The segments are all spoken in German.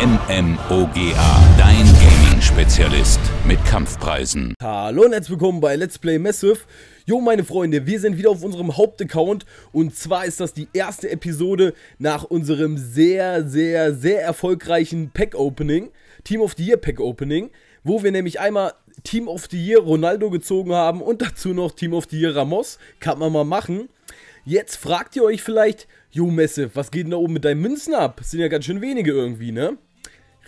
MMOGA, dein Gaming-Spezialist mit Kampfpreisen. Hallo und herzlich willkommen bei Let's Play Massive. Jo, meine Freunde, wir sind wieder auf unserem Hauptaccount und zwar ist das die erste Episode nach unserem sehr, sehr, sehr erfolgreichen Pack-Opening, Team of the Year Pack-Opening, wo wir nämlich einmal Team of the Year Ronaldo gezogen haben und dazu noch Team of the Year Ramos, kann man mal machen. Jetzt fragt ihr euch vielleicht, Jo Massive, was geht denn da oben mit deinen Münzen ab? Das sind ja ganz schön wenige irgendwie, ne?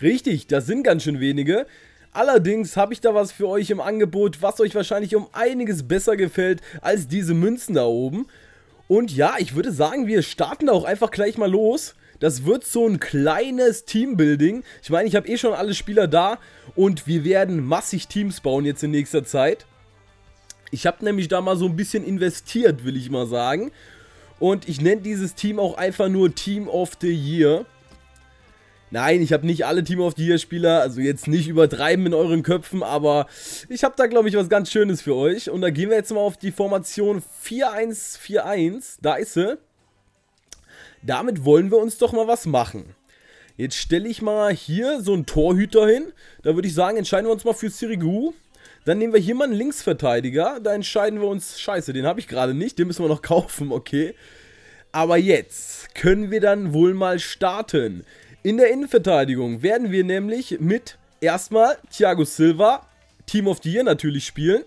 Richtig, das sind ganz schön wenige. Allerdings habe ich da was für euch im Angebot, was euch wahrscheinlich um einiges besser gefällt als diese Münzen da oben. Und ja, ich würde sagen, wir starten da auch einfach gleich mal los. Das wird so ein kleines Teambuilding. Ich meine, ich habe eh schon alle Spieler da und wir werden massig Teams bauen jetzt in nächster Zeit. Ich habe nämlich da mal so ein bisschen investiert, will ich mal sagen. Und ich nenne dieses Team auch einfach nur Team of the Year. Nein, ich habe nicht alle Team of the Year Spieler, also jetzt nicht übertreiben in euren Köpfen, aber ich habe da, glaube ich, was ganz Schönes für euch. Und da gehen wir jetzt mal auf die Formation 4-1-4-1. Da ist sie. Damit wollen wir uns doch mal was machen. Jetzt stelle ich mal hier so einen Torhüter hin. Da würde ich sagen, entscheiden wir uns mal für Sirigu. Dann nehmen wir hier mal einen Linksverteidiger. Da entscheiden wir uns, scheiße, den habe ich gerade nicht. Den müssen wir noch kaufen, okay. Aber jetzt können wir dann wohl mal starten. In der Innenverteidigung werden wir nämlich mit erstmal Thiago Silva, Team of the Year natürlich spielen.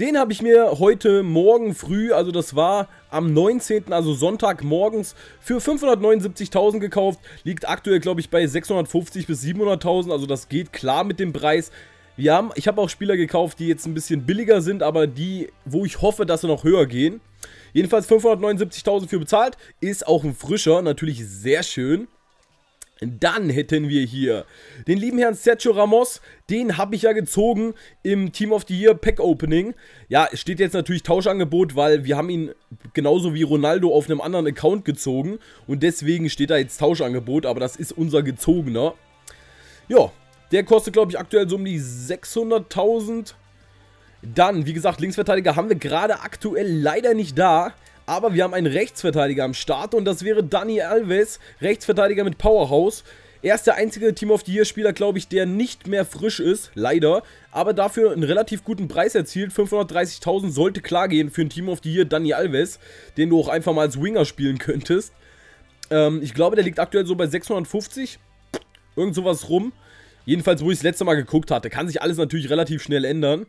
Den habe ich mir heute Morgen früh, also das war am 19., also Sonntag morgens, für 579.000 gekauft. Liegt aktuell, glaube ich, bei 650 bis 700.000, also das geht klar mit dem Preis. Wir haben, ich habe auch Spieler gekauft, die jetzt ein bisschen billiger sind, aber die, wo ich hoffe, dass sie noch höher gehen. Jedenfalls 579.000 für bezahlt, ist auch ein frischer, natürlich sehr schön. Dann hätten wir hier den lieben Herrn Sergio Ramos. Den habe ich ja gezogen im Team of the Year Pack Opening. Ja, es steht jetzt natürlich Tauschangebot, weil wir haben ihn genauso wie Ronaldo auf einem anderen Account gezogen. Und deswegen steht da jetzt Tauschangebot, aber das ist unser gezogener. Ja, der kostet glaube ich aktuell so um die 600.000. Dann, wie gesagt, Linksverteidiger haben wir gerade aktuell leider nicht da. Aber wir haben einen Rechtsverteidiger am Start und das wäre Dani Alves, Rechtsverteidiger mit Powerhouse. Er ist der einzige Team of the Year Spieler, glaube ich, der nicht mehr frisch ist, leider. Aber dafür einen relativ guten Preis erzielt. 530.000 sollte klar gehen für ein Team of the Year Dani Alves, den du auch einfach mal als Winger spielen könntest. Ähm, ich glaube, der liegt aktuell so bei 650. Irgend sowas rum. Jedenfalls, wo ich das letzte Mal geguckt hatte. Kann sich alles natürlich relativ schnell ändern.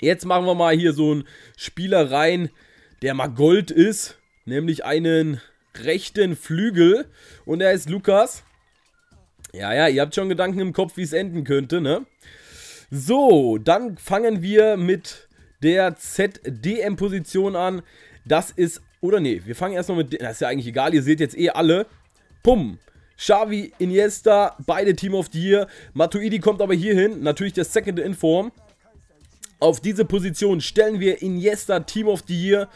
Jetzt machen wir mal hier so ein Spieler rein, der mal Gold ist, nämlich einen rechten Flügel. Und er ist Lukas. Ja, ja, ihr habt schon Gedanken im Kopf, wie es enden könnte, ne? So, dann fangen wir mit der ZDM-Position an. Das ist, oder nee, wir fangen erstmal mit, das ist ja eigentlich egal, ihr seht jetzt eh alle. Pum, Xavi, Iniesta, beide Team of the Year. Matuidi kommt aber hier hin, natürlich der Second in Form. Auf diese Position stellen wir Iniesta Team of the Year.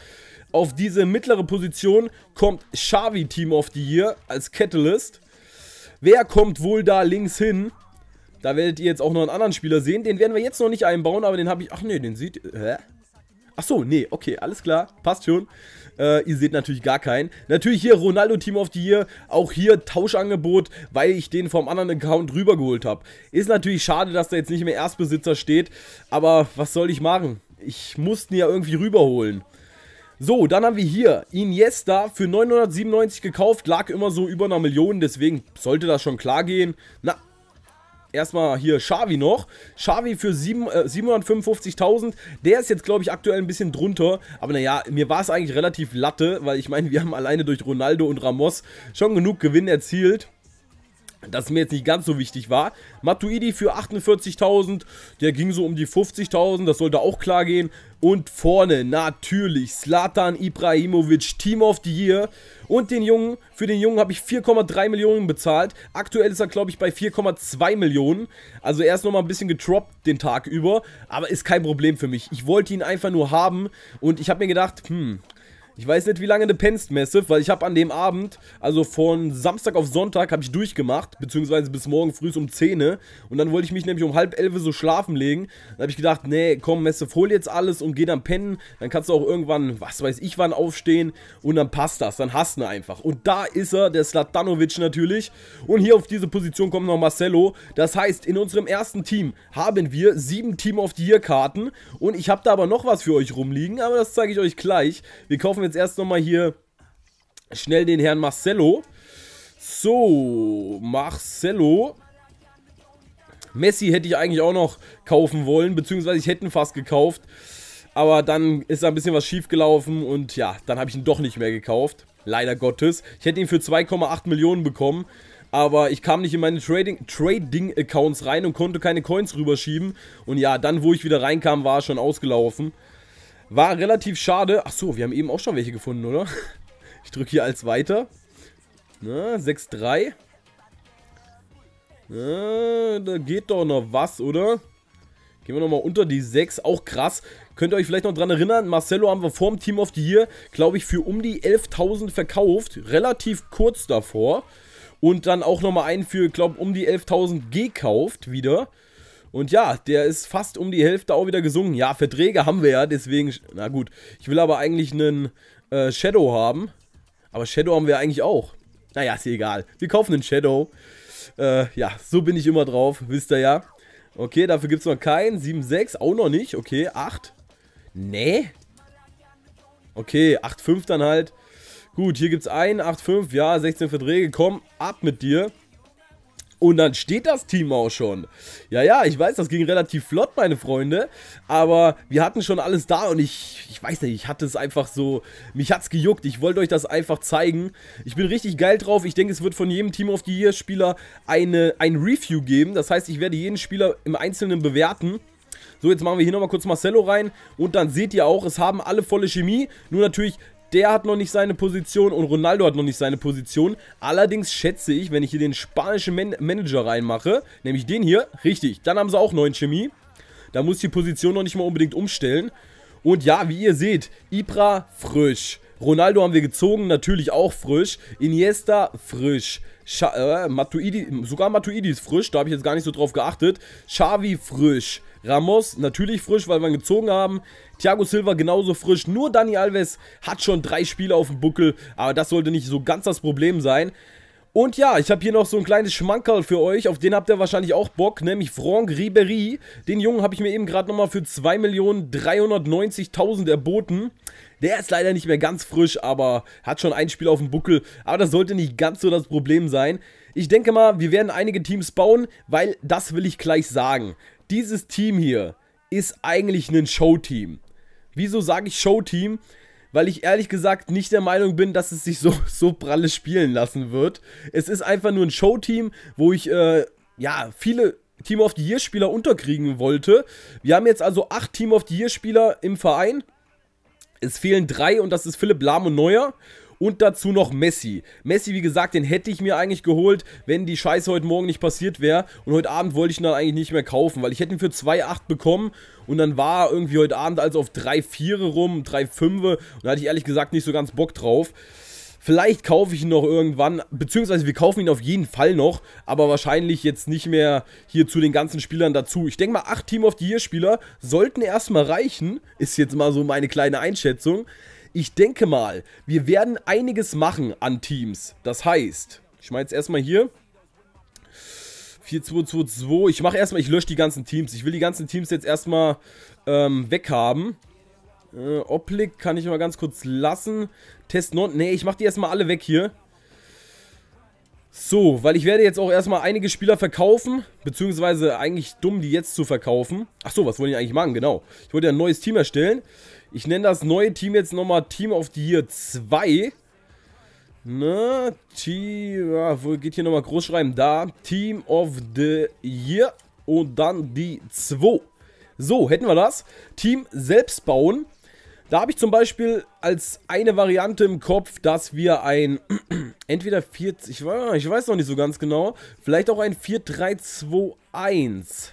Auf diese mittlere Position kommt Xavi Team of the Year als Catalyst. Wer kommt wohl da links hin? Da werdet ihr jetzt auch noch einen anderen Spieler sehen. Den werden wir jetzt noch nicht einbauen, aber den habe ich... Ach nee, den sieht... Hä? Ach so, nee, okay, alles klar. Passt schon. Äh, ihr seht natürlich gar keinen. Natürlich hier Ronaldo Team of the Year. Auch hier Tauschangebot, weil ich den vom anderen Account rübergeholt habe. Ist natürlich schade, dass da jetzt nicht mehr Erstbesitzer steht. Aber was soll ich machen? Ich musste ihn ja irgendwie rüberholen. So, dann haben wir hier Iniesta für 997 gekauft, lag immer so über einer Million, deswegen sollte das schon klar gehen. Na, erstmal hier Xavi noch. Xavi für äh, 755.000. Der ist jetzt, glaube ich, aktuell ein bisschen drunter. Aber naja, mir war es eigentlich relativ latte, weil ich meine, wir haben alleine durch Ronaldo und Ramos schon genug Gewinn erzielt das mir jetzt nicht ganz so wichtig war. Matuidi für 48.000, der ging so um die 50.000, das sollte auch klar gehen. Und vorne natürlich Slatan Ibrahimovic, Team of the Year. Und den Jungen, für den Jungen habe ich 4,3 Millionen bezahlt. Aktuell ist er, glaube ich, bei 4,2 Millionen. Also er ist nochmal ein bisschen getroppt den Tag über. Aber ist kein Problem für mich. Ich wollte ihn einfach nur haben. Und ich habe mir gedacht, hm, ich weiß nicht, wie lange du pennst, Massive, weil ich habe an dem Abend, also von Samstag auf Sonntag, habe ich durchgemacht, beziehungsweise bis morgen früh um 10 Und dann wollte ich mich nämlich um halb elf so schlafen legen. Dann habe ich gedacht, nee, komm, Massive, hol jetzt alles und geh dann pennen. Dann kannst du auch irgendwann, was weiß ich wann, aufstehen. Und dann passt das, dann hast du einfach. Und da ist er, der Slatanovic natürlich. Und hier auf diese Position kommt noch Marcelo. Das heißt, in unserem ersten Team haben wir sieben Team of the Year Karten. Und ich habe da aber noch was für euch rumliegen, aber das zeige ich euch gleich. Wir kaufen wir jetzt erst nochmal hier schnell den Herrn Marcello. So, Marcello. Messi hätte ich eigentlich auch noch kaufen wollen, beziehungsweise ich hätte ihn fast gekauft. Aber dann ist da ein bisschen was schiefgelaufen und ja, dann habe ich ihn doch nicht mehr gekauft. Leider Gottes. Ich hätte ihn für 2,8 Millionen bekommen, aber ich kam nicht in meine Trading-Accounts Trading rein und konnte keine Coins rüberschieben. Und ja, dann, wo ich wieder reinkam, war er schon ausgelaufen. War relativ schade. Ach so, wir haben eben auch schon welche gefunden, oder? Ich drücke hier als weiter. Na, ne, 6-3. Ne, da geht doch noch was, oder? Gehen wir nochmal unter die 6. Auch krass. Könnt ihr euch vielleicht noch dran erinnern, Marcelo haben wir vor dem Team of the Year, glaube ich, für um die 11.000 verkauft. Relativ kurz davor. Und dann auch nochmal einen für, glaube ich, um die 11.000 gekauft wieder. Und ja, der ist fast um die Hälfte auch wieder gesunken. Ja, Verträge haben wir ja, deswegen. Na gut, ich will aber eigentlich einen äh, Shadow haben. Aber Shadow haben wir eigentlich auch. Naja, ist egal. Wir kaufen einen Shadow. Äh, ja, so bin ich immer drauf, wisst ihr ja. Okay, dafür gibt es noch keinen. 7, 6, auch noch nicht. Okay, 8. Nee. Okay, 8, 5 dann halt. Gut, hier gibt es einen, 8, 5. Ja, 16 Verträge. Komm, ab mit dir. Und dann steht das Team auch schon. Ja, ja, ich weiß, das ging relativ flott, meine Freunde. Aber wir hatten schon alles da und ich, ich weiß nicht, ich hatte es einfach so, mich hat es gejuckt. Ich wollte euch das einfach zeigen. Ich bin richtig geil drauf. Ich denke, es wird von jedem Team of the Year Spieler eine, ein Review geben. Das heißt, ich werde jeden Spieler im Einzelnen bewerten. So, jetzt machen wir hier nochmal kurz Marcello rein. Und dann seht ihr auch, es haben alle volle Chemie. Nur natürlich der hat noch nicht seine Position und Ronaldo hat noch nicht seine Position. Allerdings schätze ich, wenn ich hier den spanischen Man Manager reinmache, nämlich den hier, richtig, dann haben sie auch neuen Chemie. Da muss ich die Position noch nicht mal unbedingt umstellen. Und ja, wie ihr seht, Ibra frisch. Ronaldo haben wir gezogen, natürlich auch frisch. Iniesta frisch. Scha äh, Matuidi, sogar Matuidi ist frisch, da habe ich jetzt gar nicht so drauf geachtet. Xavi frisch. Ramos natürlich frisch, weil wir ihn gezogen haben. Thiago Silva genauso frisch. Nur Dani Alves hat schon drei Spiele auf dem Buckel. Aber das sollte nicht so ganz das Problem sein. Und ja, ich habe hier noch so ein kleines Schmankerl für euch, auf den habt ihr wahrscheinlich auch Bock, nämlich Franck Ribery. Den Jungen habe ich mir eben gerade nochmal für 2.390.000 erboten. Der ist leider nicht mehr ganz frisch, aber hat schon ein Spiel auf dem Buckel. Aber das sollte nicht ganz so das Problem sein. Ich denke mal, wir werden einige Teams bauen, weil das will ich gleich sagen dieses Team hier ist eigentlich ein Showteam. Wieso sage ich Showteam? Weil ich ehrlich gesagt nicht der Meinung bin, dass es sich so, so pralle spielen lassen wird. Es ist einfach nur ein Showteam, wo ich, äh, ja, viele Team of the Year Spieler unterkriegen wollte. Wir haben jetzt also acht Team of the Year Spieler im Verein. Es fehlen drei und das ist Philipp Lahm und Neuer und dazu noch Messi. Messi, wie gesagt, den hätte ich mir eigentlich geholt, wenn die Scheiße heute Morgen nicht passiert wäre. Und heute Abend wollte ich ihn dann eigentlich nicht mehr kaufen, weil ich hätte ihn für 2,8 bekommen und dann war irgendwie heute Abend also auf 3,4 rum, 3,5 und da hatte ich ehrlich gesagt nicht so ganz Bock drauf. Vielleicht kaufe ich ihn noch irgendwann, beziehungsweise wir kaufen ihn auf jeden Fall noch, aber wahrscheinlich jetzt nicht mehr hier zu den ganzen Spielern dazu. Ich denke mal, acht Team of the Year Spieler sollten erstmal reichen, ist jetzt mal so meine kleine Einschätzung. Ich denke mal, wir werden einiges machen an Teams. Das heißt, ich mache jetzt erstmal hier 4-2-2-2. Ich mache erstmal, ich lösche die ganzen Teams. Ich will die ganzen Teams jetzt erstmal ähm, weghaben. Äh, Oblick kann ich mal ganz kurz lassen. Test 9. Ne, ich mache die erstmal alle weg hier. So, weil ich werde jetzt auch erstmal einige Spieler verkaufen, beziehungsweise eigentlich dumm, die jetzt zu verkaufen. Achso, was wollte ich eigentlich machen? Genau. Ich wollte ja ein neues Team erstellen. Ich nenne das neue Team jetzt nochmal Team of the Year 2. Ne? Team, ah, wo geht hier nochmal groß schreiben? Da, Team of the Year und dann die 2. So, hätten wir das. Team selbst bauen. Da habe ich zum Beispiel als eine Variante im Kopf, dass wir ein entweder 4, ich, ich weiß noch nicht so ganz genau, vielleicht auch ein 4-3-2-1.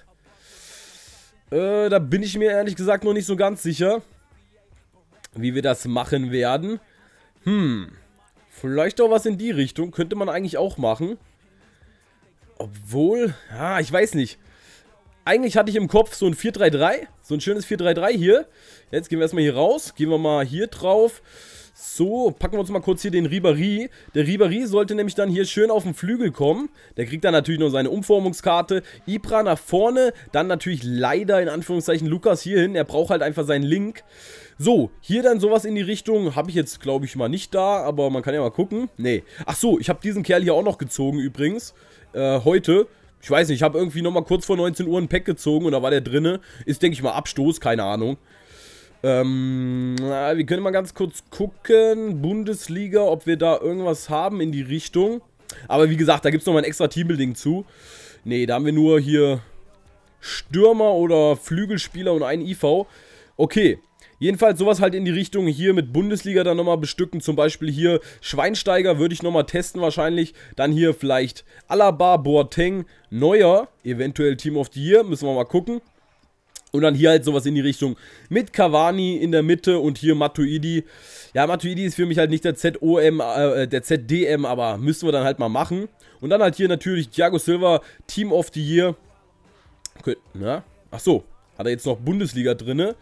Äh, da bin ich mir ehrlich gesagt noch nicht so ganz sicher wie wir das machen werden. Hm, vielleicht auch was in die Richtung. Könnte man eigentlich auch machen. Obwohl, ah, ich weiß nicht. Eigentlich hatte ich im Kopf so ein 433, so ein schönes 433 hier. Jetzt gehen wir erstmal hier raus, gehen wir mal hier drauf. So, packen wir uns mal kurz hier den Ribéry. Der Ribéry sollte nämlich dann hier schön auf den Flügel kommen. Der kriegt dann natürlich nur seine Umformungskarte. Ibra nach vorne, dann natürlich leider in Anführungszeichen Lukas hier hin. Er braucht halt einfach seinen Link. So, hier dann sowas in die Richtung. Habe ich jetzt, glaube ich, mal nicht da, aber man kann ja mal gucken. Nee. Ach so, ich habe diesen Kerl hier auch noch gezogen übrigens. Äh, heute. Ich weiß nicht, ich habe irgendwie nochmal kurz vor 19 Uhr ein Pack gezogen und da war der drinne. Ist, denke ich mal, Abstoß, keine Ahnung. Ähm, wir können mal ganz kurz gucken, Bundesliga, ob wir da irgendwas haben in die Richtung. Aber wie gesagt, da gibt es nochmal ein extra Teambuilding zu. Ne, da haben wir nur hier Stürmer oder Flügelspieler und einen IV. Okay, Jedenfalls sowas halt in die Richtung hier mit Bundesliga dann nochmal bestücken. Zum Beispiel hier Schweinsteiger würde ich nochmal testen wahrscheinlich. Dann hier vielleicht Alaba, Boateng, Neuer, eventuell Team of the Year. Müssen wir mal gucken. Und dann hier halt sowas in die Richtung mit Cavani in der Mitte und hier Matuidi. Ja, Matuidi ist für mich halt nicht der ZOM, äh, der ZDM, aber müssen wir dann halt mal machen. Und dann halt hier natürlich Thiago Silva, Team of the Year. Okay, na? Ach so, hat er jetzt noch Bundesliga drinne.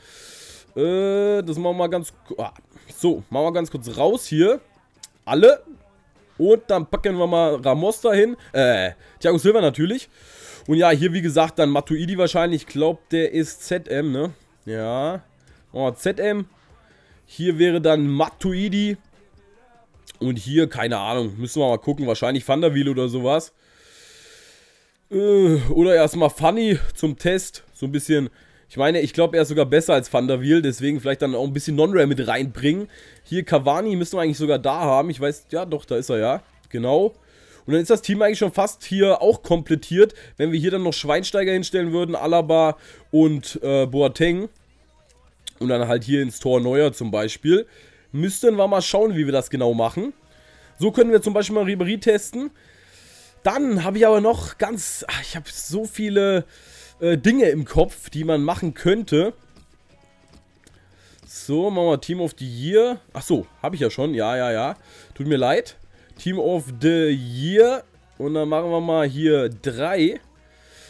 Äh, das machen wir mal ganz ah, so, machen wir ganz kurz raus hier. Alle und dann packen wir mal Ramos dahin. Äh, Thiago Silva natürlich. Und ja, hier wie gesagt dann Matuidi wahrscheinlich. Ich glaube, der ist ZM, ne? Ja. Oh, ZM. Hier wäre dann Matuidi. Und hier, keine Ahnung, müssen wir mal gucken. Wahrscheinlich Thunderwheel oder sowas. Äh, oder erstmal Funny zum Test. So ein bisschen. Ich meine, ich glaube, er ist sogar besser als Thunderwheel. Deswegen vielleicht dann auch ein bisschen Non-Rare mit reinbringen. Hier Cavani müssen wir eigentlich sogar da haben. Ich weiß, ja doch, da ist er ja. Genau. Und dann ist das Team eigentlich schon fast hier auch komplettiert, wenn wir hier dann noch Schweinsteiger hinstellen würden, Alaba und äh, Boateng. Und dann halt hier ins Tor Neuer zum Beispiel. Müssten wir mal schauen, wie wir das genau machen. So können wir zum Beispiel mal Ribery testen. Dann habe ich aber noch ganz... Ach, ich habe so viele äh, Dinge im Kopf, die man machen könnte. So, machen wir Team of the Year. Ach so, habe ich ja schon. Ja, ja, ja. Tut mir leid. Team of the Year. Und dann machen wir mal hier drei.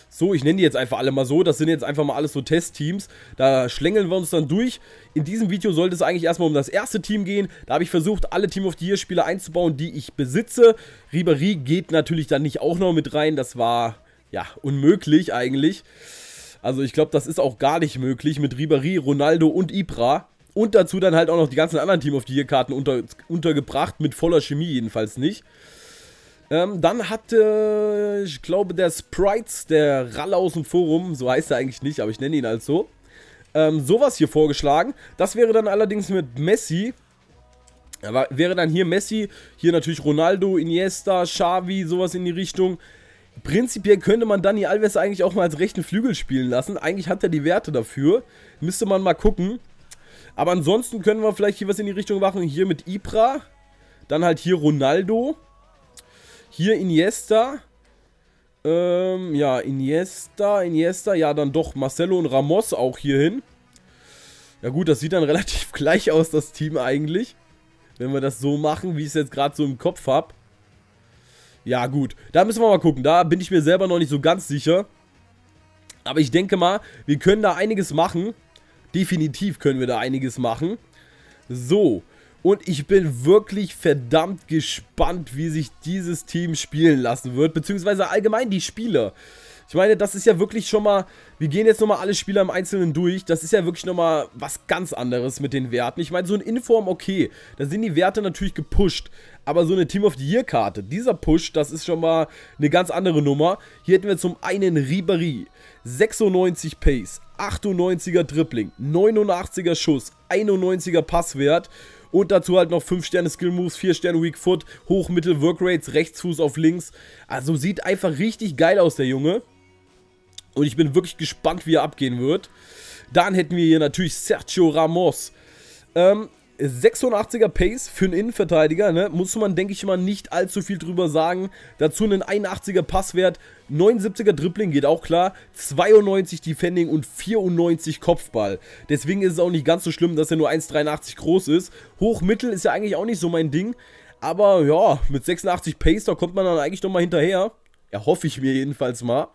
So, ich nenne die jetzt einfach alle mal so. Das sind jetzt einfach mal alles so Testteams. Da schlängeln wir uns dann durch. In diesem Video sollte es eigentlich erstmal um das erste Team gehen. Da habe ich versucht, alle Team of the Year Spieler einzubauen, die ich besitze. Ribéry geht natürlich dann nicht auch noch mit rein. Das war, ja, unmöglich eigentlich. Also ich glaube, das ist auch gar nicht möglich mit Ribéry, Ronaldo und Ibra. Und dazu dann halt auch noch die ganzen anderen Team of the Year Karten unter, untergebracht, mit voller Chemie jedenfalls nicht. Ähm, dann hatte, ich glaube, der Sprites, der Ralle aus dem Forum, so heißt er eigentlich nicht, aber ich nenne ihn als so, ähm, sowas hier vorgeschlagen. Das wäre dann allerdings mit Messi. Aber wäre dann hier Messi, hier natürlich Ronaldo, Iniesta, Xavi, sowas in die Richtung. Prinzipiell könnte man Dani Alves eigentlich auch mal als rechten Flügel spielen lassen. Eigentlich hat er die Werte dafür. Müsste man mal gucken. Aber ansonsten können wir vielleicht hier was in die Richtung machen. Hier mit Ibra. Dann halt hier Ronaldo. Hier Iniesta. Ähm, ja, Iniesta, Iniesta. Ja, dann doch Marcelo und Ramos auch hier hin. Ja gut, das sieht dann relativ gleich aus, das Team eigentlich. Wenn wir das so machen, wie ich es jetzt gerade so im Kopf habe. Ja gut, da müssen wir mal gucken. Da bin ich mir selber noch nicht so ganz sicher. Aber ich denke mal, wir können da einiges machen. Definitiv können wir da einiges machen. So, und ich bin wirklich verdammt gespannt, wie sich dieses Team spielen lassen wird, beziehungsweise allgemein die Spieler. Ich meine, das ist ja wirklich schon mal, wir gehen jetzt nochmal alle Spieler im Einzelnen durch, das ist ja wirklich nochmal was ganz anderes mit den Werten. Ich meine, so ein Inform, okay, da sind die Werte natürlich gepusht, aber so eine Team of the Year Karte, dieser Push, das ist schon mal eine ganz andere Nummer. Hier hätten wir zum einen Ribery, 96 Pace, 98er Dribbling, 89er Schuss, 91er Passwert und dazu halt noch 5 Sterne Skill Moves, 4 Sterne Weak Foot, Hochmittel Work Rates, Rechtsfuß auf links. Also sieht einfach richtig geil aus, der Junge. Und ich bin wirklich gespannt, wie er abgehen wird. Dann hätten wir hier natürlich Sergio Ramos. Ähm, 86er Pace für einen Innenverteidiger, ne? Muss man, denke ich mal, nicht allzu viel drüber sagen. Dazu einen 81er Passwert, 79er Dribbling geht auch klar, 92 Defending und 94 Kopfball. Deswegen ist es auch nicht ganz so schlimm, dass er nur 1,83 groß ist. Hochmittel ist ja eigentlich auch nicht so mein Ding. Aber ja, mit 86 Pace, da kommt man dann eigentlich nochmal hinterher. Ja, hoffe ich mir jedenfalls mal.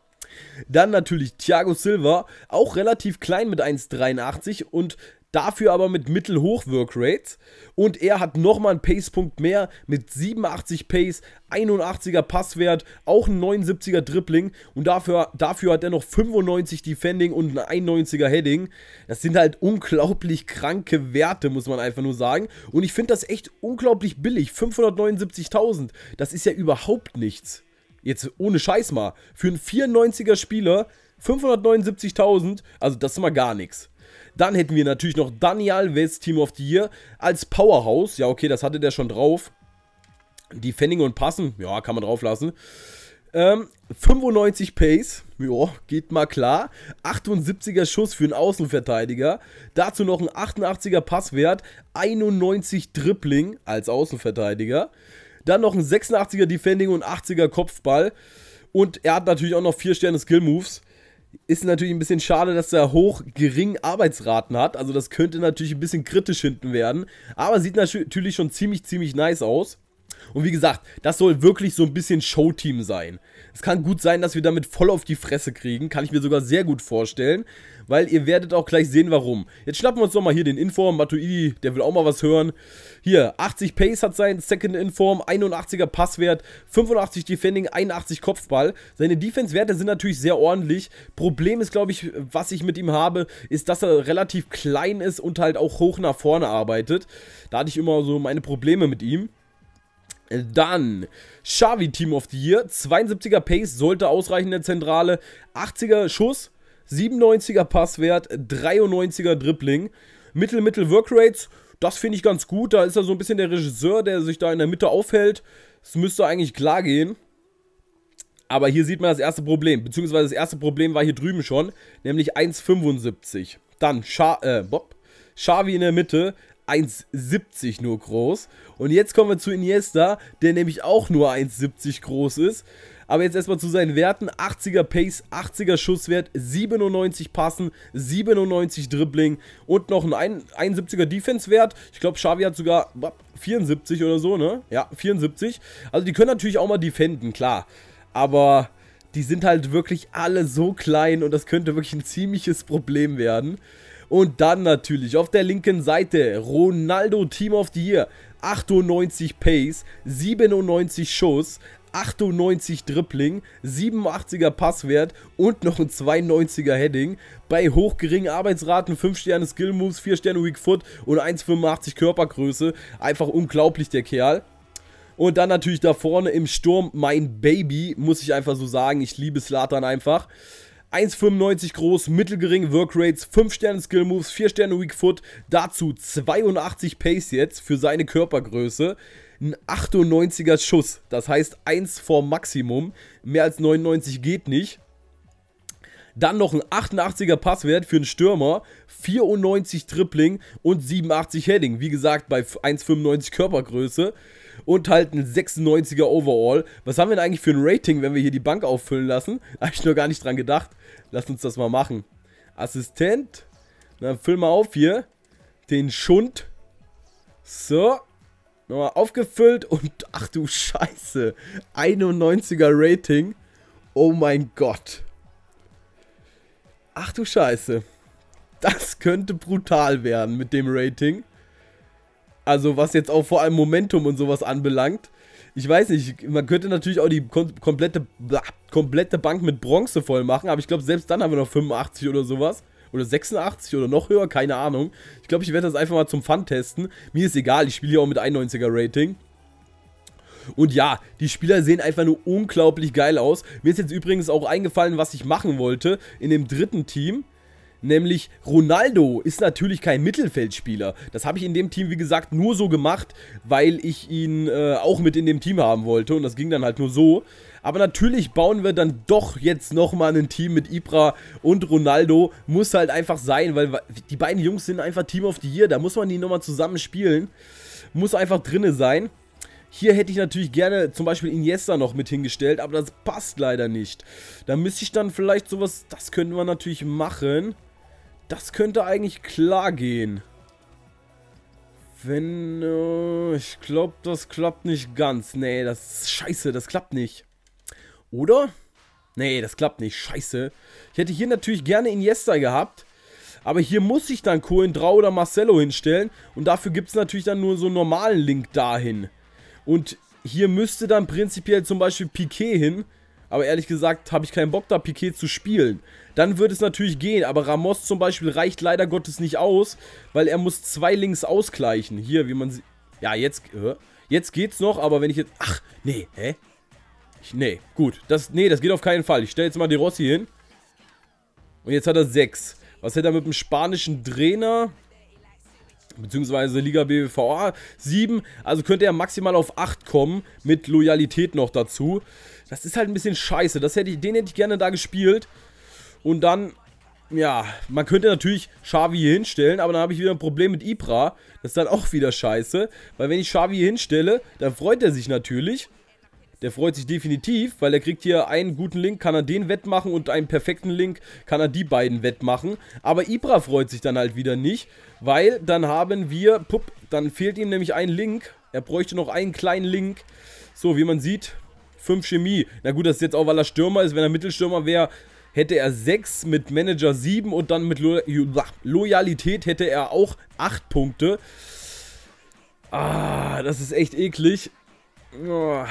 Dann natürlich Thiago Silva, auch relativ klein mit 1,83 und dafür aber mit mittelhoch Workrate. Und er hat nochmal einen Pace-Punkt mehr mit 87 Pace, 81er Passwert, auch ein 79er Dribbling. Und dafür, dafür hat er noch 95 Defending und ein 91er Heading. Das sind halt unglaublich kranke Werte, muss man einfach nur sagen. Und ich finde das echt unglaublich billig. 579.000, das ist ja überhaupt nichts jetzt ohne Scheiß mal, für einen 94er Spieler 579.000, also das ist mal gar nichts. Dann hätten wir natürlich noch Daniel West Team of the Year, als Powerhouse. Ja, okay, das hatte der schon drauf. Die Fenning und Passen, ja, kann man drauf lassen. Ähm, 95 Pace, ja, geht mal klar. 78er Schuss für einen Außenverteidiger. Dazu noch ein 88er Passwert. 91 Dribbling als Außenverteidiger. Dann noch ein 86er Defending und 80er Kopfball. Und er hat natürlich auch noch 4 Sterne Skill Moves. Ist natürlich ein bisschen schade, dass er hoch gering Arbeitsraten hat. Also das könnte natürlich ein bisschen kritisch hinten werden. Aber sieht natürlich schon ziemlich, ziemlich nice aus. Und wie gesagt, das soll wirklich so ein bisschen Showteam sein. Es kann gut sein, dass wir damit voll auf die Fresse kriegen. Kann ich mir sogar sehr gut vorstellen weil ihr werdet auch gleich sehen, warum. Jetzt schnappen wir uns nochmal hier den Inform, Matuidi, der will auch mal was hören. Hier, 80 Pace hat sein Second Inform, 81er Passwert, 85 Defending, 81 Kopfball. Seine Defense-Werte sind natürlich sehr ordentlich. Problem ist, glaube ich, was ich mit ihm habe, ist, dass er relativ klein ist und halt auch hoch nach vorne arbeitet. Da hatte ich immer so meine Probleme mit ihm. Dann Xavi Team of the Year, 72er Pace sollte ausreichen in der Zentrale, 80er Schuss, 97er Passwert, 93er Dribbling. Mittel-Mittel-Workrates, das finde ich ganz gut. Da ist er so ein bisschen der Regisseur, der sich da in der Mitte aufhält. Es müsste eigentlich klar gehen. Aber hier sieht man das erste Problem, beziehungsweise das erste Problem war hier drüben schon, nämlich 1,75. Dann Scha äh, Bob, Xavi in der Mitte, 1,70 nur groß. Und jetzt kommen wir zu Iniesta, der nämlich auch nur 1,70 groß ist. Aber jetzt erstmal zu seinen Werten. 80er Pace, 80er Schusswert, 97 Passen, 97 Dribbling und noch ein 71er Defense-Wert. Ich glaube, Xavi hat sogar 74 oder so, ne? Ja, 74. Also die können natürlich auch mal defenden, klar. Aber die sind halt wirklich alle so klein und das könnte wirklich ein ziemliches Problem werden. Und dann natürlich auf der linken Seite Ronaldo Team of the Year. 98 Pace, 97 Schuss, 98 Dribbling, 87er Passwert und noch ein 92er Heading. Bei hochgeringen Arbeitsraten, 5 Sterne Skill Moves, 4 Sterne Weak Foot und 1,85 Körpergröße. Einfach unglaublich der Kerl. Und dann natürlich da vorne im Sturm mein Baby, muss ich einfach so sagen. Ich liebe Slatan einfach. 1,95 groß, mittelgering Workrates, 5 Sterne Skill Moves, 4 Sterne Weak Foot, dazu 82 Pace jetzt für seine Körpergröße ein 98er Schuss. Das heißt 1 vor Maximum. Mehr als 99 geht nicht. Dann noch ein 88er Passwert für einen Stürmer, 94 Tripling und 87 Heading. Wie gesagt, bei 1,95 Körpergröße und halt ein 96er Overall. Was haben wir denn eigentlich für ein Rating, wenn wir hier die Bank auffüllen lassen? Habe ich nur gar nicht dran gedacht. Lass uns das mal machen. Assistent. Dann füll mal auf hier. Den Schund. So. Nochmal aufgefüllt und ach du Scheiße. 91er Rating. Oh mein Gott. Ach du Scheiße. Das könnte brutal werden mit dem Rating. Also was jetzt auch vor allem Momentum und sowas anbelangt. Ich weiß nicht, man könnte natürlich auch die kom komplette, bla, komplette Bank mit Bronze voll machen, aber ich glaube, selbst dann haben wir noch 85 oder sowas oder 86 oder noch höher, keine Ahnung. Ich glaube, ich werde das einfach mal zum Fun testen. Mir ist egal, ich spiele ja auch mit 91er Rating. Und ja, die Spieler sehen einfach nur unglaublich geil aus. Mir ist jetzt übrigens auch eingefallen, was ich machen wollte in dem dritten Team. Nämlich Ronaldo ist natürlich kein Mittelfeldspieler. Das habe ich in dem Team, wie gesagt, nur so gemacht, weil ich ihn äh, auch mit in dem Team haben wollte. Und das ging dann halt nur so. Aber natürlich bauen wir dann doch jetzt nochmal ein Team mit Ibra und Ronaldo. Muss halt einfach sein, weil die beiden Jungs sind einfach Team of the Year. Da muss man die nochmal zusammen spielen. Muss einfach drinne sein. Hier hätte ich natürlich gerne zum Beispiel Iniesta noch mit hingestellt, aber das passt leider nicht. Da müsste ich dann vielleicht sowas... Das könnte man natürlich machen. Das könnte eigentlich klar gehen. Wenn... Äh, ich glaube, das klappt nicht ganz. Nee, das ist scheiße. Das klappt nicht. Oder? Nee, das klappt nicht. Scheiße. Ich hätte hier natürlich gerne Iniesta gehabt. Aber hier muss ich dann Cohen, Drau oder Marcelo hinstellen. Und dafür gibt es natürlich dann nur so einen normalen Link dahin. Und hier müsste dann prinzipiell zum Beispiel Piquet hin. Aber ehrlich gesagt habe ich keinen Bock da Piquet zu spielen. Dann würde es natürlich gehen. Aber Ramos zum Beispiel reicht leider Gottes nicht aus. Weil er muss zwei Links ausgleichen. Hier, wie man sieht. Ja, jetzt... Jetzt geht's noch, aber wenn ich jetzt... Ach, nee, hä? Ich, nee, gut. Das, nee, das geht auf keinen Fall. Ich stelle jetzt mal die Rossi hin. Und jetzt hat er 6. Was hätte er mit dem spanischen Trainer? Beziehungsweise Liga BWVA 7. Also könnte er maximal auf 8 kommen. Mit Loyalität noch dazu. Das ist halt ein bisschen scheiße. Das hätte ich, den hätte ich gerne da gespielt. Und dann ja, man könnte natürlich Xavi hier hinstellen, aber dann habe ich wieder ein Problem mit Ibra. Das ist dann auch wieder scheiße, weil wenn ich Xavi hier hinstelle, dann freut er sich natürlich. Der freut sich definitiv, weil er kriegt hier einen guten Link, kann er den wettmachen und einen perfekten Link kann er die beiden wettmachen. Aber Ibra freut sich dann halt wieder nicht, weil dann haben wir, pup, dann fehlt ihm nämlich ein Link. Er bräuchte noch einen kleinen Link. So, wie man sieht, 5 Chemie. Na gut, das ist jetzt auch, weil er Stürmer ist. Wenn er Mittelstürmer wäre, hätte er 6 mit Manager 7 und dann mit Loyalität hätte er auch 8 Punkte. Ah, das ist echt eklig. Oh.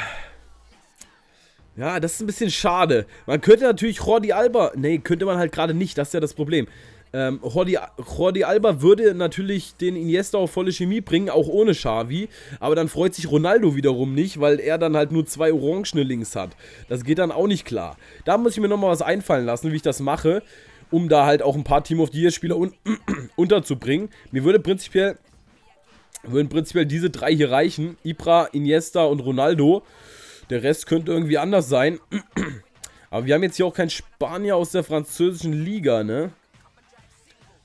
Ja, das ist ein bisschen schade. Man könnte natürlich Jordi Alba... Nee, könnte man halt gerade nicht. Das ist ja das Problem. Ähm, Jordi, Jordi, Alba würde natürlich den Iniesta auf volle Chemie bringen, auch ohne Xavi. Aber dann freut sich Ronaldo wiederum nicht, weil er dann halt nur zwei Orangene links hat. Das geht dann auch nicht klar. Da muss ich mir nochmal was einfallen lassen, wie ich das mache, um da halt auch ein paar Team of the Year-Spieler un unterzubringen. Mir würde prinzipiell, würden prinzipiell diese drei hier reichen. Ibra, Iniesta und Ronaldo. Der Rest könnte irgendwie anders sein. Aber wir haben jetzt hier auch keinen Spanier aus der französischen Liga, ne?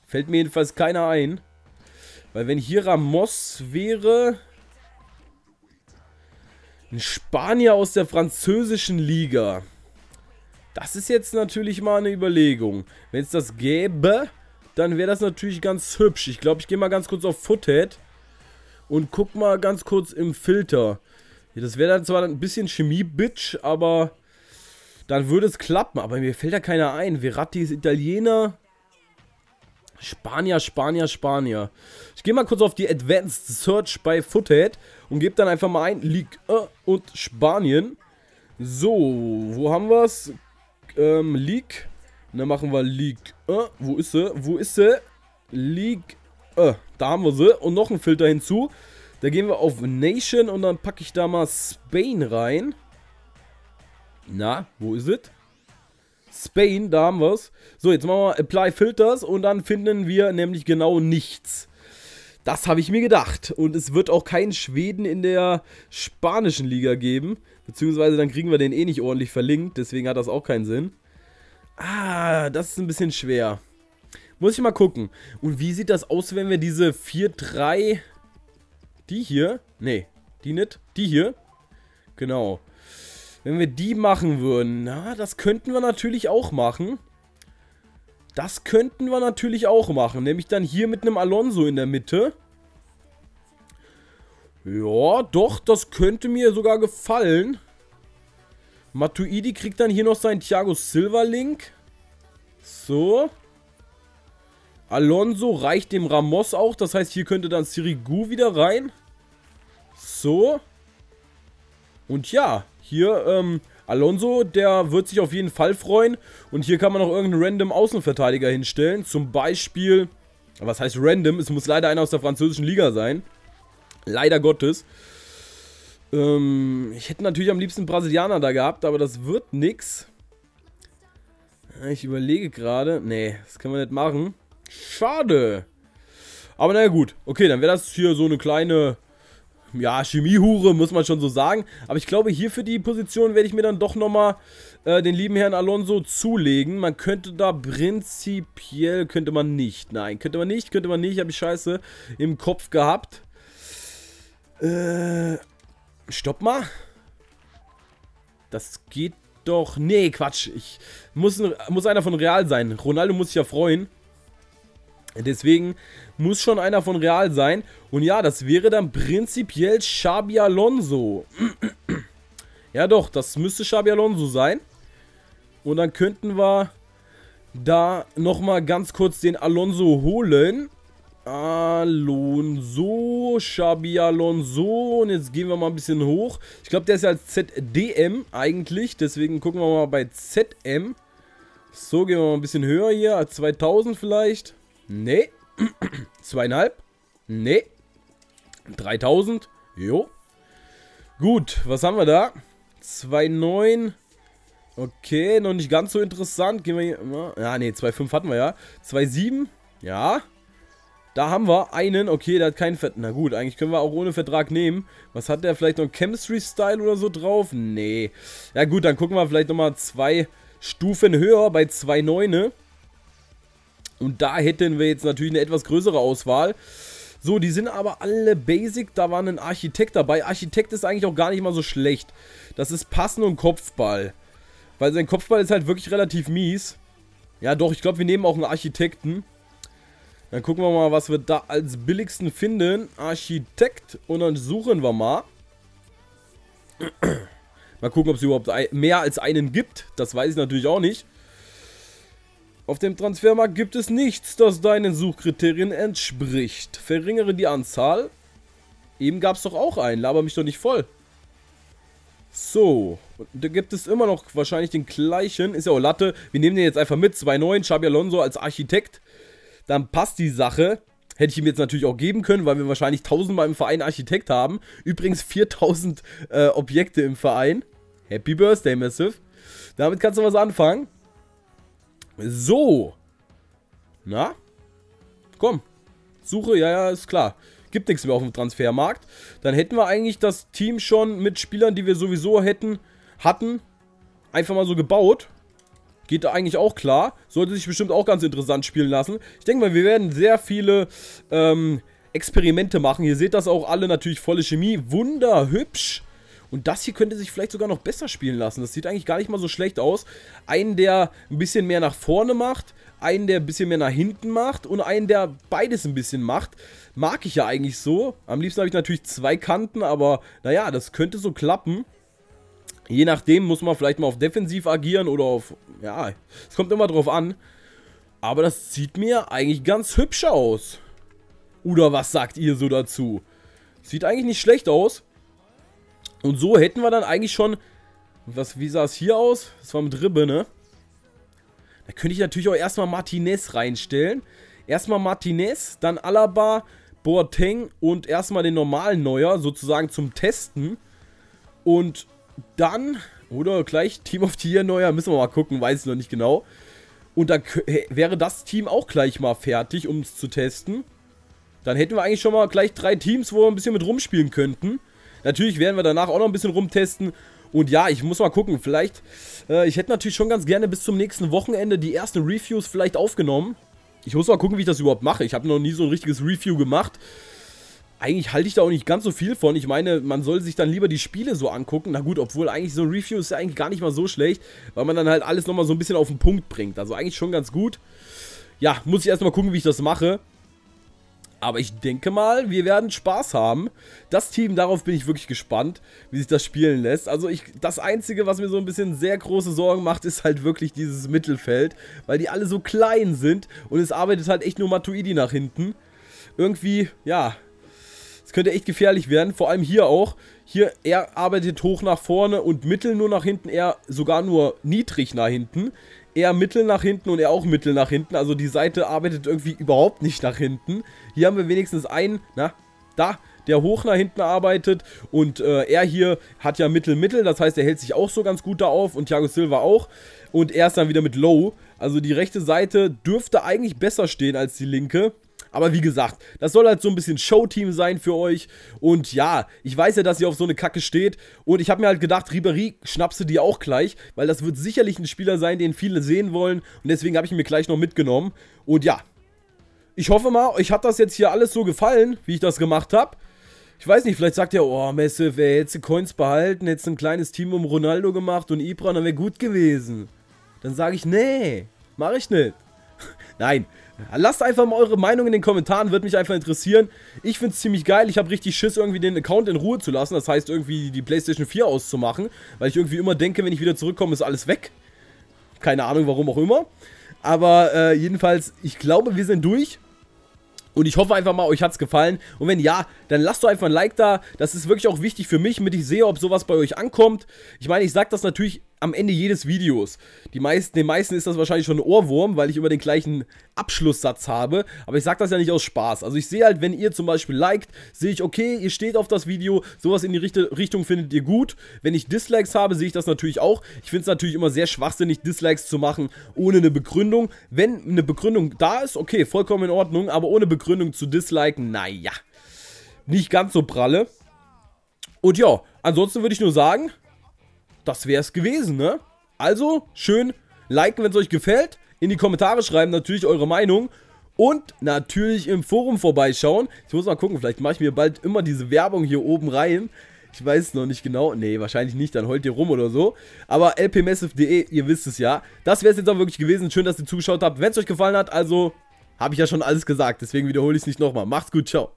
Fällt mir jedenfalls keiner ein. Weil wenn hier Ramos wäre... Ein Spanier aus der französischen Liga. Das ist jetzt natürlich mal eine Überlegung. Wenn es das gäbe, dann wäre das natürlich ganz hübsch. Ich glaube, ich gehe mal ganz kurz auf Foothead und guck mal ganz kurz im Filter das wäre dann zwar ein bisschen Chemie-Bitch, aber dann würde es klappen. Aber mir fällt da keiner ein. Verratti ist Italiener. Spanier, Spanier, Spanier. Ich gehe mal kurz auf die Advanced Search bei Foothead und gebe dann einfach mal ein League und Spanien. So, wo haben wir es? Ähm, League. Und dann machen wir League. wo ist sie? Wo ist sie? League. da haben wir sie. Und noch ein Filter hinzu. Da gehen wir auf Nation und dann packe ich da mal Spain rein. Na, wo ist es? Spain, da haben wir es. So, jetzt machen wir Apply Filters und dann finden wir nämlich genau nichts. Das habe ich mir gedacht. Und es wird auch keinen Schweden in der spanischen Liga geben. Beziehungsweise dann kriegen wir den eh nicht ordentlich verlinkt. Deswegen hat das auch keinen Sinn. Ah, das ist ein bisschen schwer. Muss ich mal gucken. Und wie sieht das aus, wenn wir diese 4-3... Die hier. Nee, die nicht. Die hier. Genau. Wenn wir die machen würden. Na, das könnten wir natürlich auch machen. Das könnten wir natürlich auch machen. Nämlich dann hier mit einem Alonso in der Mitte. Ja, doch, das könnte mir sogar gefallen. Matuidi kriegt dann hier noch seinen Thiago Silverlink. Link. So. Alonso reicht dem Ramos auch. Das heißt, hier könnte dann Sirigu wieder rein. So. Und ja, hier, ähm, Alonso, der wird sich auf jeden Fall freuen. Und hier kann man noch irgendeinen random Außenverteidiger hinstellen. Zum Beispiel, was heißt random? Es muss leider einer aus der französischen Liga sein. Leider Gottes. Ähm, ich hätte natürlich am liebsten Brasilianer da gehabt, aber das wird nix. Ich überlege gerade. Nee, das können wir nicht machen. Schade. Aber naja gut. Okay, dann wäre das hier so eine kleine, ja, Chemiehure, muss man schon so sagen. Aber ich glaube, hier für die Position werde ich mir dann doch nochmal äh, den lieben Herrn Alonso zulegen. Man könnte da prinzipiell, könnte man nicht. Nein, könnte man nicht, könnte man nicht. Habe ich scheiße im Kopf gehabt. Äh, stopp mal. Das geht doch... Nee, Quatsch. Ich muss, muss einer von Real sein. Ronaldo muss sich ja freuen. Deswegen muss schon einer von Real sein. Und ja, das wäre dann prinzipiell Xabi Alonso. ja doch, das müsste Xabi Alonso sein. Und dann könnten wir da nochmal ganz kurz den Alonso holen. Alonso, Xabi Alonso und jetzt gehen wir mal ein bisschen hoch. Ich glaube, der ist ja als ZDM eigentlich, deswegen gucken wir mal bei ZM. So, gehen wir mal ein bisschen höher hier, als 2000 vielleicht. Nee. Zweieinhalb? Nee. 3000? Jo. Gut, was haben wir da? 2,9. Okay, noch nicht ganz so interessant. Gehen wir hier. Ja, nee, 2,5 hatten wir ja. 2,7. Ja. Da haben wir einen. Okay, der hat keinen Vertrag. Na gut, eigentlich können wir auch ohne Vertrag nehmen. Was hat der? Vielleicht noch Chemistry-Style oder so drauf? Nee. Ja gut, dann gucken wir vielleicht nochmal zwei Stufen höher bei 2,9. Und da hätten wir jetzt natürlich eine etwas größere Auswahl. So, die sind aber alle Basic. Da war ein Architekt dabei. Architekt ist eigentlich auch gar nicht mal so schlecht. Das ist passend und Kopfball. Weil sein Kopfball ist halt wirklich relativ mies. Ja, doch, ich glaube, wir nehmen auch einen Architekten. Dann gucken wir mal, was wir da als billigsten finden. Architekt. Und dann suchen wir mal. Mal gucken, ob es überhaupt mehr als einen gibt. Das weiß ich natürlich auch nicht. Auf dem Transfermarkt gibt es nichts, das deinen Suchkriterien entspricht. Verringere die Anzahl. Eben gab es doch auch einen, laber mich doch nicht voll. So, und da gibt es immer noch wahrscheinlich den gleichen. Ist ja auch Latte. Wir nehmen den jetzt einfach mit. 2-9, Xabi Alonso als Architekt. Dann passt die Sache. Hätte ich ihm jetzt natürlich auch geben können, weil wir wahrscheinlich 1000 Mal im Verein Architekt haben. Übrigens 4000 äh, Objekte im Verein. Happy Birthday, Massive. Damit kannst du was anfangen. So. Na? Komm. Suche, ja, ja, ist klar. Gibt nichts mehr auf dem Transfermarkt. Dann hätten wir eigentlich das Team schon mit Spielern, die wir sowieso hätten, hatten, einfach mal so gebaut. Geht da eigentlich auch klar. Sollte sich bestimmt auch ganz interessant spielen lassen. Ich denke mal, wir werden sehr viele ähm, Experimente machen. Ihr seht das auch alle natürlich volle Chemie. Wunderhübsch. Und das hier könnte sich vielleicht sogar noch besser spielen lassen. Das sieht eigentlich gar nicht mal so schlecht aus. Einen, der ein bisschen mehr nach vorne macht, einen, der ein bisschen mehr nach hinten macht und einen, der beides ein bisschen macht. Mag ich ja eigentlich so. Am liebsten habe ich natürlich zwei Kanten, aber naja, das könnte so klappen. Je nachdem muss man vielleicht mal auf defensiv agieren oder auf, ja, es kommt immer drauf an. Aber das sieht mir eigentlich ganz hübsch aus. Oder was sagt ihr so dazu? Sieht eigentlich nicht schlecht aus. Und so hätten wir dann eigentlich schon... Was, wie sah es hier aus? Das war mit Ribbe, ne? Da könnte ich natürlich auch erstmal Martinez reinstellen. Erstmal Martinez, dann Alaba, Boateng und erstmal den normalen Neuer, sozusagen zum Testen. Und dann, oder gleich Team of the Year Neuer, müssen wir mal gucken, weiß ich noch nicht genau. Und dann wäre das Team auch gleich mal fertig, um es zu testen. Dann hätten wir eigentlich schon mal gleich drei Teams, wo wir ein bisschen mit rumspielen könnten. Natürlich werden wir danach auch noch ein bisschen rumtesten. Und ja, ich muss mal gucken, vielleicht, äh, ich hätte natürlich schon ganz gerne bis zum nächsten Wochenende die ersten Reviews vielleicht aufgenommen. Ich muss mal gucken, wie ich das überhaupt mache. Ich habe noch nie so ein richtiges Review gemacht. Eigentlich halte ich da auch nicht ganz so viel von. Ich meine, man soll sich dann lieber die Spiele so angucken. Na gut, obwohl eigentlich so ein Review ist ja eigentlich gar nicht mal so schlecht, weil man dann halt alles nochmal so ein bisschen auf den Punkt bringt. Also eigentlich schon ganz gut. Ja, muss ich erstmal gucken, wie ich das mache. Aber ich denke mal, wir werden Spaß haben. Das Team, darauf bin ich wirklich gespannt, wie sich das spielen lässt. Also ich, das Einzige, was mir so ein bisschen sehr große Sorgen macht, ist halt wirklich dieses Mittelfeld. Weil die alle so klein sind und es arbeitet halt echt nur Matuidi nach hinten. Irgendwie, ja, es könnte echt gefährlich werden. Vor allem hier auch. Hier, er arbeitet hoch nach vorne und mittel nur nach hinten. Er sogar nur niedrig nach hinten er mittel nach hinten und er auch mittel nach hinten. Also die Seite arbeitet irgendwie überhaupt nicht nach hinten. Hier haben wir wenigstens einen, na, da, der hoch nach hinten arbeitet. Und äh, er hier hat ja Mittel-Mittel, das heißt, er hält sich auch so ganz gut da auf und Thiago Silva auch. Und er ist dann wieder mit Low. Also die rechte Seite dürfte eigentlich besser stehen als die linke. Aber wie gesagt, das soll halt so ein bisschen Showteam sein für euch. Und ja, ich weiß ja, dass ihr auf so eine Kacke steht. Und ich habe mir halt gedacht, Ribery schnappst du dir auch gleich, weil das wird sicherlich ein Spieler sein, den viele sehen wollen. Und deswegen habe ich ihn mir gleich noch mitgenommen. Und ja, ich hoffe mal, euch hat das jetzt hier alles so gefallen, wie ich das gemacht habe. Ich weiß nicht, vielleicht sagt ihr, oh, Massive, wer hätte Coins behalten, hätte ein kleines Team um Ronaldo gemacht und Ibra, dann wäre gut gewesen. Dann sage ich, nee, mache ich nicht. Nein, Lasst einfach mal eure Meinung in den Kommentaren, würde mich einfach interessieren. Ich finde es ziemlich geil. Ich habe richtig Schiss, irgendwie den Account in Ruhe zu lassen. Das heißt, irgendwie die Playstation 4 auszumachen. Weil ich irgendwie immer denke, wenn ich wieder zurückkomme, ist alles weg. Keine Ahnung, warum auch immer. Aber äh, jedenfalls, ich glaube, wir sind durch. Und ich hoffe einfach mal, euch hat es gefallen. Und wenn ja, dann lasst doch einfach ein Like da. Das ist wirklich auch wichtig für mich, damit ich sehe, ob sowas bei euch ankommt. Ich meine, ich sage das natürlich am Ende jedes Videos. Die meisten, den meisten ist das wahrscheinlich schon ein Ohrwurm, weil ich immer den gleichen Abschlusssatz habe. Aber ich sage das ja nicht aus Spaß. Also ich sehe halt, wenn ihr zum Beispiel liked, sehe ich, okay, ihr steht auf das Video, sowas in die Richt Richtung findet ihr gut. Wenn ich Dislikes habe, sehe ich das natürlich auch. Ich finde es natürlich immer sehr schwachsinnig, Dislikes zu machen, ohne eine Begründung. Wenn eine Begründung da ist, okay, vollkommen in Ordnung, aber ohne Begründung zu disliken, naja, nicht ganz so pralle. Und ja, ansonsten würde ich nur sagen, das wäre es gewesen, ne? Also, schön liken, wenn es euch gefällt. In die Kommentare schreiben natürlich eure Meinung. Und natürlich im Forum vorbeischauen. Ich muss mal gucken, vielleicht mache ich mir bald immer diese Werbung hier oben rein. Ich weiß es noch nicht genau. Nee, wahrscheinlich nicht. Dann heult ihr rum oder so. Aber lpmassive.de, ihr wisst es ja. Das wäre es jetzt auch wirklich gewesen. Schön, dass ihr zugeschaut habt. Wenn es euch gefallen hat, also habe ich ja schon alles gesagt. Deswegen wiederhole ich es nicht nochmal. Macht's gut, ciao.